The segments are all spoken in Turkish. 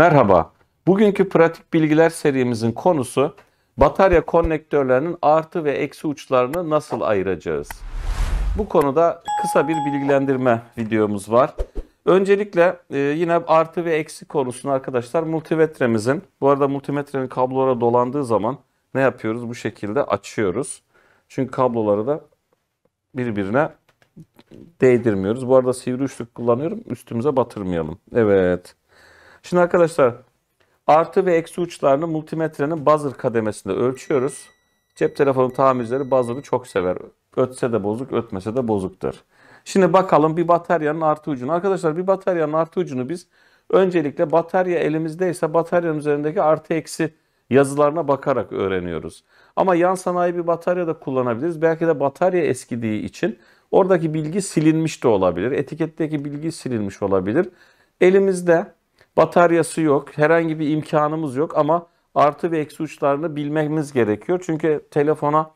Merhaba. Bugünkü pratik bilgiler serimizin konusu batarya konnektörlerinin artı ve eksi uçlarını nasıl ayıracağız? Bu konuda kısa bir bilgilendirme videomuz var. Öncelikle e, yine artı ve eksi konusunu arkadaşlar multimetremizin, bu arada multimetrenin kablolara dolandığı zaman ne yapıyoruz? Bu şekilde açıyoruz. Çünkü kabloları da birbirine değdirmiyoruz. Bu arada sivri uçluk kullanıyorum. Üstümüze batırmayalım. Evet. Şimdi arkadaşlar artı ve eksi uçlarını multimetrenin buzzer kademesinde ölçüyoruz. Cep telefonu tamircileri buzzer'ı çok sever. Ötse de bozuk, ötmese de bozuktur. Şimdi bakalım bir bataryanın artı ucunu. Arkadaşlar bir bataryanın artı ucunu biz öncelikle batarya elimizdeyse bataryanın üzerindeki artı eksi yazılarına bakarak öğreniyoruz. Ama yan sanayi bir batarya da kullanabiliriz. Belki de batarya eskidiği için oradaki bilgi silinmiş de olabilir. Etiketteki bilgi silinmiş olabilir. Elimizde Bataryası yok, herhangi bir imkanımız yok ama artı ve eksi uçlarını bilmemiz gerekiyor. Çünkü telefona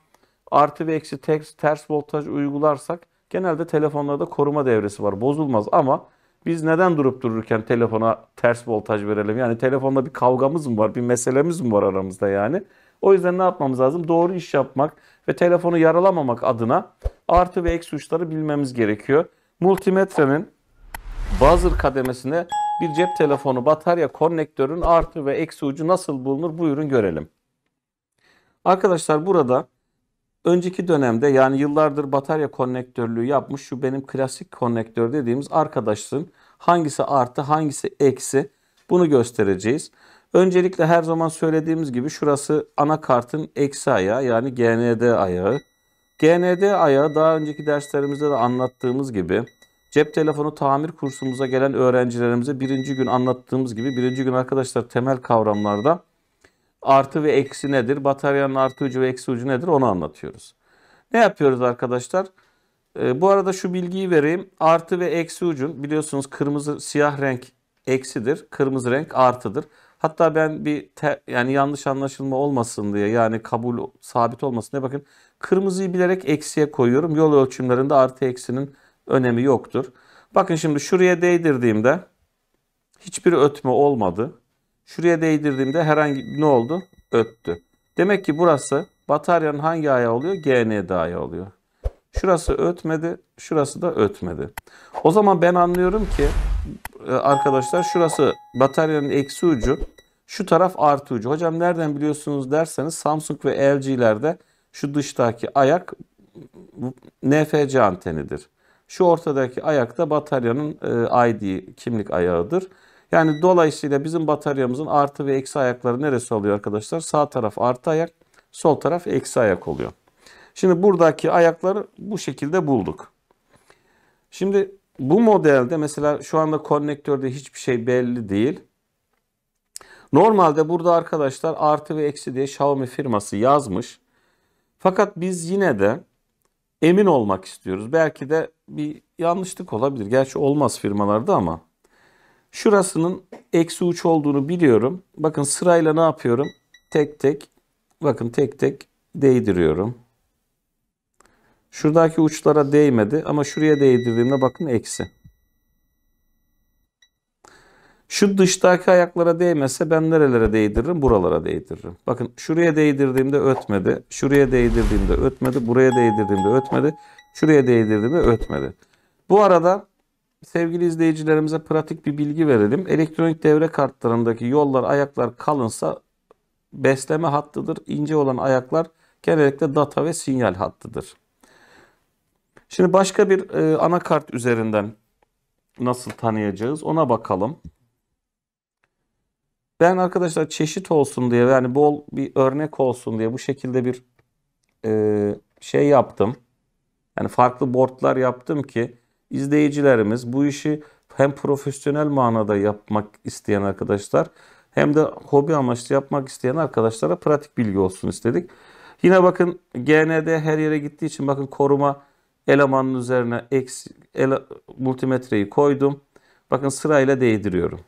artı ve eksi ters, ters voltaj uygularsak genelde telefonlarda koruma devresi var. Bozulmaz ama biz neden durup dururken telefona ters voltaj verelim? Yani telefonda bir kavgamız mı var, bir meselemiz mi var aramızda yani? O yüzden ne yapmamız lazım? Doğru iş yapmak ve telefonu yaralamamak adına artı ve eksi uçları bilmemiz gerekiyor. Multimetrenin buzzer kademesine bir cep telefonu batarya konnektörün artı ve eksi ucu nasıl bulunur buyurun görelim. Arkadaşlar burada önceki dönemde yani yıllardır batarya konnektörlüğü yapmış şu benim klasik konnektör dediğimiz arkadaşın hangisi artı hangisi eksi bunu göstereceğiz. Öncelikle her zaman söylediğimiz gibi şurası anakartın eksi ayağı yani GND ayağı. GND ayağı daha önceki derslerimizde de anlattığımız gibi Cep telefonu tamir kursumuza gelen öğrencilerimize birinci gün anlattığımız gibi birinci gün arkadaşlar temel kavramlarda artı ve eksi nedir? Bataryanın artı ucu ve eksi ucu nedir? Onu anlatıyoruz. Ne yapıyoruz arkadaşlar? Ee, bu arada şu bilgiyi vereyim. Artı ve eksi ucun biliyorsunuz kırmızı siyah renk eksidir. Kırmızı renk artıdır. Hatta ben bir te, yani yanlış anlaşılma olmasın diye yani kabul sabit olmasın diye bakın kırmızıyı bilerek eksiye koyuyorum. Yol ölçümlerinde artı eksinin önemi yoktur. Bakın şimdi şuraya değdirdiğimde hiçbir ötme olmadı. Şuraya değdirdiğimde herhangi ne oldu? Öttü. Demek ki burası bataryanın hangi ayağı oluyor? GND ayağı oluyor. Şurası ötmedi, şurası da ötmedi. O zaman ben anlıyorum ki e, arkadaşlar şurası bataryanın eksi ucu, şu taraf artı ucu. Hocam nereden biliyorsunuz derseniz Samsung ve LG'lerde şu dıştaki ayak NFC antenidir. Şu ortadaki ayak da bataryanın e, ID kimlik ayağıdır. Yani dolayısıyla bizim bataryamızın artı ve eksi ayakları neresi oluyor arkadaşlar? Sağ taraf artı ayak, sol taraf eksi ayak oluyor. Şimdi buradaki ayakları bu şekilde bulduk. Şimdi bu modelde mesela şu anda konnektörde hiçbir şey belli değil. Normalde burada arkadaşlar artı ve eksi diye Xiaomi firması yazmış. Fakat biz yine de emin olmak istiyoruz. Belki de bir yanlışlık olabilir. Gerçi olmaz firmalarda ama. Şurasının eksi uç olduğunu biliyorum. Bakın sırayla ne yapıyorum? Tek tek bakın tek tek değdiriyorum. Şuradaki uçlara değmedi ama şuraya değdirdiğimde bakın eksi. Şu dıştaki ayaklara değmese ben nerelere değdiririm? Buralara değdiririm. Bakın şuraya değdirdiğimde ötmedi. Şuraya değdirdiğimde ötmedi. Buraya değdirdiğimde ötmedi. Şuraya değdirdiğimde ötmedi. Bu arada sevgili izleyicilerimize pratik bir bilgi verelim. Elektronik devre kartlarındaki yollar, ayaklar kalınsa besleme hattıdır. İnce olan ayaklar genellikle data ve sinyal hattıdır. Şimdi başka bir e, anakart üzerinden nasıl tanıyacağız ona bakalım. Ben arkadaşlar çeşit olsun diye yani bol bir örnek olsun diye bu şekilde bir e, şey yaptım. Yani farklı boardlar yaptım ki izleyicilerimiz bu işi hem profesyonel manada yapmak isteyen arkadaşlar hem de hobi amaçlı yapmak isteyen arkadaşlara pratik bilgi olsun istedik. Yine bakın GND her yere gittiği için bakın koruma elemanın üzerine eksi, ele, multimetreyi koydum. Bakın sırayla değdiriyorum.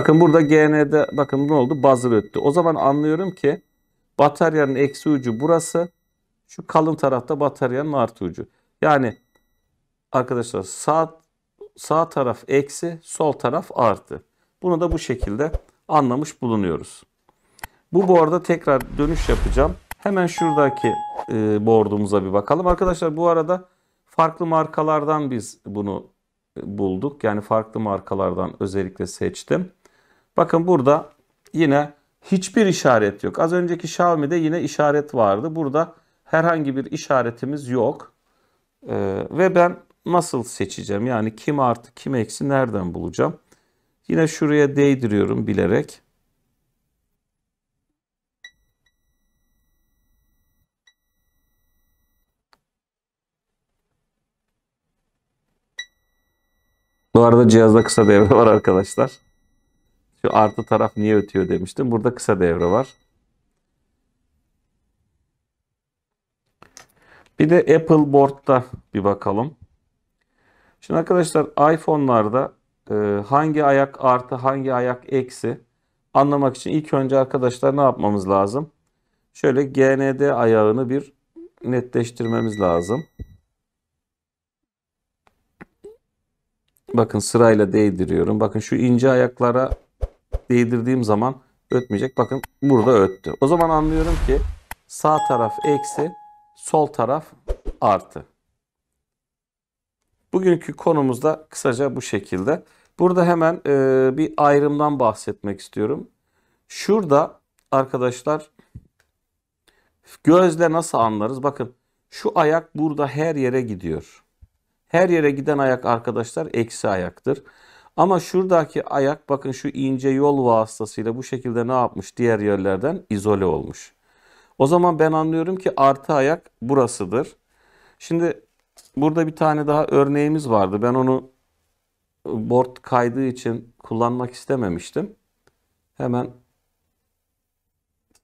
Bakın burada GN'de bakın ne oldu? Buzzır öttü. O zaman anlıyorum ki bataryanın eksi ucu burası. Şu kalın tarafta bataryanın artı ucu. Yani arkadaşlar sağ sağ taraf eksi, sol taraf artı. Bunu da bu şekilde anlamış bulunuyoruz. Bu bu arada tekrar dönüş yapacağım. Hemen şuradaki e, board'umuza bir bakalım. Arkadaşlar bu arada farklı markalardan biz bunu e, bulduk. Yani farklı markalardan özellikle seçtim. Bakın burada yine hiçbir işaret yok. Az önceki Xiaomi'de yine işaret vardı. Burada herhangi bir işaretimiz yok. Ee, ve ben nasıl seçeceğim? Yani kim artı kim eksi nereden bulacağım? Yine şuraya değdiriyorum bilerek. Bu arada cihazda kısa devre var arkadaşlar. Şu artı taraf niye ötüyor demiştim. Burada kısa devre var. Bir de Apple Board'da bir bakalım. Şimdi arkadaşlar iPhone'larda e, hangi ayak artı hangi ayak eksi anlamak için ilk önce arkadaşlar ne yapmamız lazım? Şöyle GND ayağını bir netleştirmemiz lazım. Bakın sırayla değdiriyorum. Bakın şu ince ayaklara değdirdiğim zaman ötmeyecek. Bakın burada öttü. O zaman anlıyorum ki sağ taraf eksi, sol taraf artı. Bugünkü konumuzda kısaca bu şekilde. Burada hemen e, bir ayrımdan bahsetmek istiyorum. Şurada arkadaşlar gözle nasıl anlarız? Bakın şu ayak burada her yere gidiyor. Her yere giden ayak arkadaşlar eksi ayaktır. Ama şuradaki ayak bakın şu ince yol vasıtasıyla bu şekilde ne yapmış? Diğer yerlerden izole olmuş. O zaman ben anlıyorum ki artı ayak burasıdır. Şimdi burada bir tane daha örneğimiz vardı. Ben onu e, board kaydığı için kullanmak istememiştim. Hemen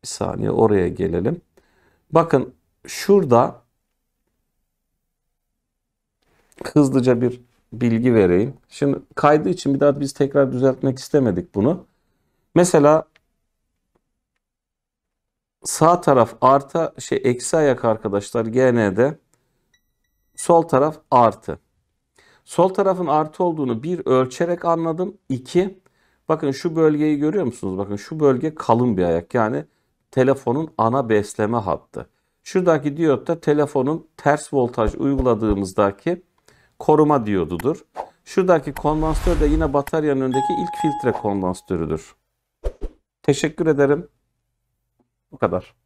bir saniye oraya gelelim. Bakın şurada hızlıca bir bilgi vereyim. Şimdi kaydı için bir daha biz tekrar düzeltmek istemedik bunu. Mesela sağ taraf artı şey eksi ayak arkadaşlar GN'de sol taraf artı. Sol tarafın artı olduğunu bir ölçerek anladım. İki bakın şu bölgeyi görüyor musunuz? Bakın şu bölge kalın bir ayak yani telefonun ana besleme hattı. Şuradaki diyot da telefonun ters voltaj uyguladığımızdaki koruma diyodudur. Şuradaki kondansatör de yine bataryanın önündeki ilk filtre kondansatörüdür. Teşekkür ederim. Bu kadar.